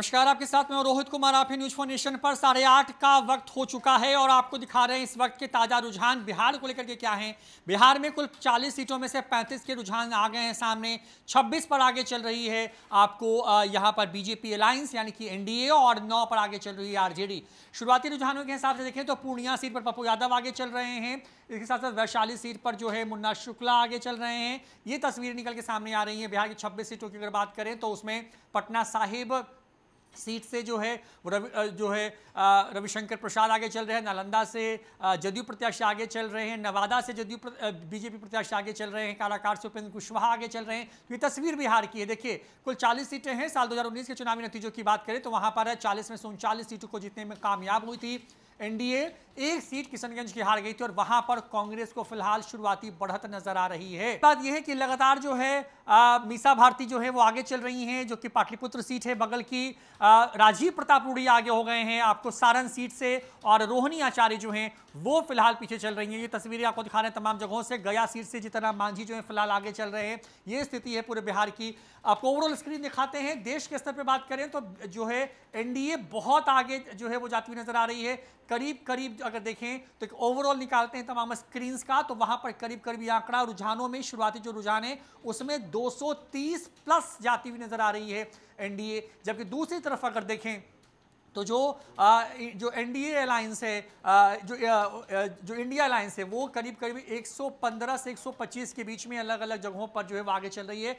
नमस्कार आपके साथ मैं रोहित कुमार आप न्यूज फोर नेशन पर साढ़े आठ का वक्त हो चुका है और आपको दिखा रहे हैं इस वक्त के ताजा रुझान बिहार को लेकर के क्या हैं बिहार में कुल 40 सीटों में से 35 के रुझान आ गए हैं सामने 26 पर आगे चल रही है आपको यहां पर बीजेपी अलायंस यानी कि एनडीए और नौ पर आगे चल रही है आरजेडी शुरुआती रुझानों के हिसाब से देखें तो पूर्णिया सीट पर पप्पू यादव आगे चल रहे हैं इसके साथ साथ वैशाली सीट पर जो है मुन्ना शुक्ला आगे चल रहे हैं ये तस्वीरें निकल के सामने आ रही हैं बिहार की छब्बीस सीटों की अगर बात करें तो उसमें पटना साहिब सीट से जो है रवि जो है रविशंकर प्रसाद आगे चल रहे हैं नालंदा से जदयू प्रत्याशी आगे चल रहे हैं नवादा से जदयू बीजेपी प्रत्याशी आगे चल रहे हैं काराकार से उपेंद्र कुशवाहा आगे चल रहे हैं तो ये तस्वीर बिहार की है देखिए कुल 40 सीटें हैं साल 2019 के चुनावी नतीजों की बात करें तो वहाँ पर चालीस में से उनचालीस सीटों को जीतने में कामयाब हुई थी एनडीए एक सीट किशनगंज की हार गई थी और वहां पर कांग्रेस को फिलहाल शुरुआती बढ़त नजर आ रही है बात यह है कि लगातार जो है आ, मीसा भारती जो है वो आगे चल रही हैं जो कि पाटलिपुत्र सीट है बगल की आ, राजीव प्रताप रूढ़ी आगे हो गए हैं आपको सारण सीट से और रोहिणी आचार्य जो हैं वो फिलहाल पीछे चल रही हैं ये तस्वीरें आपको दिखा रहे हैं तमाम जगहों से गया सीट से जितना मांझी जो है फिलहाल आगे चल रहे हैं ये स्थिति है पूरे बिहार की आपको ओवरऑल स्क्रीन दिखाते हैं देश के स्तर पर बात करें तो जो है एनडीए बहुत आगे जो है वो जाती हुई नजर आ रही है करीब करीब अगर देखें तो एक ओवरऑल निकालते हैं तमाम स्क्रीन का तो वहां पर करीब करीब आंकड़ा रुझानों में शुरुआती जो रुझान है उसमें 230 प्लस जाती हुई नजर आ रही है एनडीए जबकि दूसरी तरफ अगर देखें तो जो आ, जो एनडीए अलायंस है आ, जो आ, जो इंडिया अलायंस है वो करीब करीब 115 से 125 के बीच में अलग अलग जगहों पर जो है वो आगे चल रही है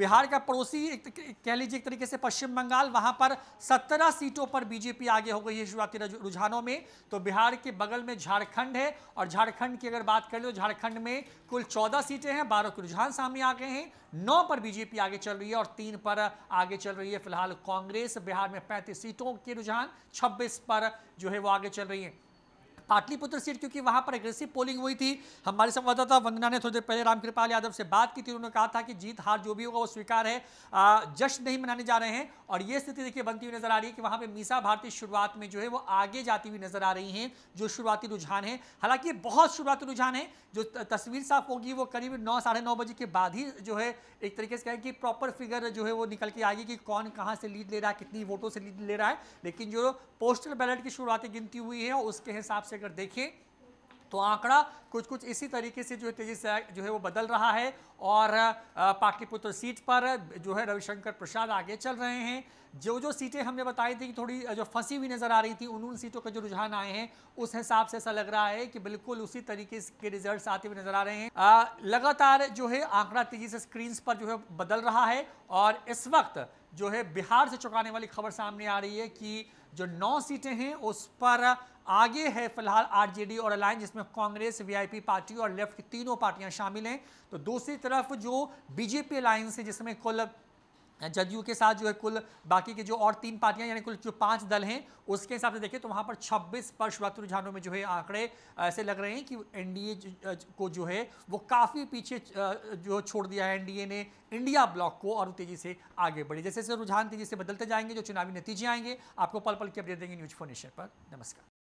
बिहार का पड़ोसी कह लीजिए एक तरीके से पश्चिम बंगाल वहां पर 17 सीटों पर बीजेपी आगे हो गई है शुरुआती रुझानों में तो बिहार के बगल में झारखंड है और झारखंड की अगर बात ले तो झारखंड में कुल चौदह सीटें हैं बारह के रुझान सामने आ गए हैं नौ पर बीजेपी आगे चल रही है और तीन पर आगे चल रही है फिलहाल कांग्रेस बिहार में पैंतीस सीटों की तो रुझान 26 पर जो है वो आगे चल रही है पाटलिपुत्र सीट क्योंकि वहाँ पर एग्रेसिव पोलिंग हुई थी हमारे संवाददाता वंदना ने थोड़ी देर पहले रामकृपाल यादव से बात की थी उन्होंने कहा था कि जीत हार जो भी होगा वो स्वीकार है जश्न नहीं मनाने जा रहे हैं और ये स्थिति देखिए बनती हुई नजर आ रही है कि वहाँ पर मीसा भारती शुरुआत में जो है वो आगे जाती हुई नजर आ रही है जो शुरुआती रुझान है हालांकि बहुत शुरुआती रुझान है जो तस्वीर साफ होगी वो करीब नौ साढ़े नौ बजे के बाद ही जो है एक तरीके से कहें कि प्रॉपर फिगर जो है वो निकल के आएगी कि कौन कहाँ से लीड ले रहा है कितनी वोटों से लीड ले रहा है लेकिन जो पोस्टल बैलेट की शुरुआती गिनती हुई है उसके हिसाब से से अगर देखें तो आंकड़ा कुछ कुछ इसी तरीके से जो है तेजी से जो है वो बदल रहा है और पाटलिपुत्र सीट पर जो है रविशंकर प्रसाद आगे चल रहे हैं जो जो सीटें हमने बताई थी कि थोड़ी जो फंसी हुई नज़र आ रही थी उन उन सीटों के जो रुझान आए हैं उस हिसाब से ऐसा लग रहा है कि बिल्कुल उसी तरीके के रिजल्ट्स आते हुए नज़र आ रहे हैं लगातार जो है आंकड़ा तेजी से स्क्रीन पर जो है बदल रहा है और इस वक्त जो है बिहार से चुकाने वाली खबर सामने आ रही है कि जो नौ सीटें हैं उस पर आगे है फिलहाल आरजेडी और अलायंस जिसमें कांग्रेस वीआईपी पार्टी और लेफ्ट की तीनों पार्टियां शामिल हैं तो दूसरी तरफ जो बीजेपी अलायंस है जिसमें कुल जदयू के साथ जो है कुल बाकी के जो और तीन पार्टियां यानी कुल जो पांच दल हैं उसके हिसाब से देखें तो वहां पर 26 पर वक्त रुझानों में जो है आंकड़े ऐसे लग रहे हैं कि एनडीए को जो है वो काफ़ी पीछे जो छोड़ दिया है एनडीए ने इंडिया ब्लॉक को और तेज़ी से आगे बढ़े जैसे जैसे रुझान तेज़ी से बदलते जाएंगे जो चुनावी नतीजे आएंगे आपको पल पल की अपडेट देंगे न्यूज फोनेशन पर नमस्कार